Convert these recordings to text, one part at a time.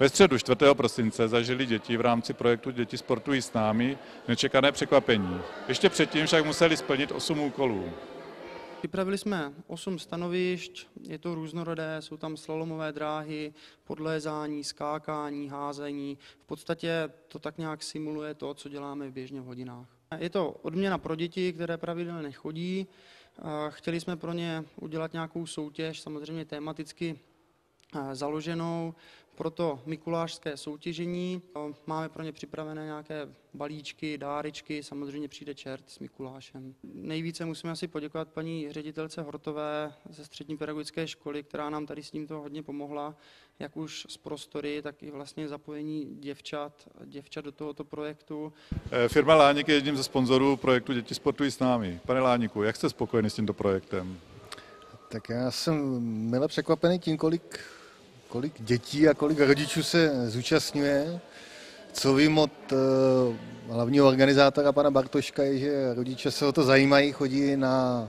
Ve středu 4. prosince zažili děti v rámci projektu Děti sportují s námi nečekané překvapení. Ještě předtím však museli splnit 8 úkolů. Připravili jsme 8 stanovišť, je to různorodé, jsou tam slalomové dráhy, podlézání, skákání, házení. V podstatě to tak nějak simuluje to, co děláme v běžně v hodinách. Je to odměna pro děti, které pravidelně chodí. Chtěli jsme pro ně udělat nějakou soutěž, samozřejmě tematicky založenou pro to mikulášské soutěžení. Máme pro ně připravené nějaké balíčky, dáričky, samozřejmě přijde čert s Mikulášem. Nejvíce musíme asi poděkovat paní ředitelce Hortové ze střední pedagogické školy, která nám tady s tímto hodně pomohla, jak už z prostory, tak i vlastně zapojení děvčat, děvčat do tohoto projektu. Eh, firma Láník je jedním ze sponzorů projektu Děti sportují s námi. Pane Láníku, jak jste spokojený s tímto projektem? Tak já jsem mile překvapený tím, kolik kolik dětí a kolik rodičů se zúčastňuje. Co vím od eh, hlavního organizátora pana Bartoška je, že rodiče se o to zajímají, chodí, na,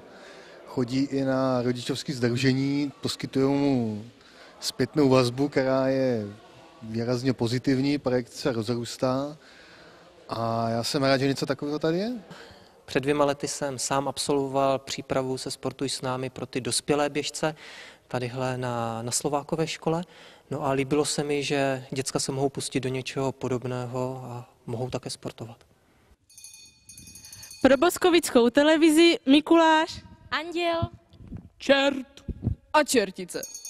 chodí i na rodičovské združení, poskytují mu zpětnou vazbu, která je výrazně pozitivní, projekt se rozrůstá a já jsem rád, že něco takového tady je. Před dvěma lety jsem sám absolvoval přípravu se Sportuj s námi pro ty dospělé běžce tadyhle na, na Slovákové škole. No a líbilo se mi, že děcka se mohou pustit do něčeho podobného a mohou také sportovat. Pro boskovickou televizi Mikuláš, Anděl, Čert a Čertice.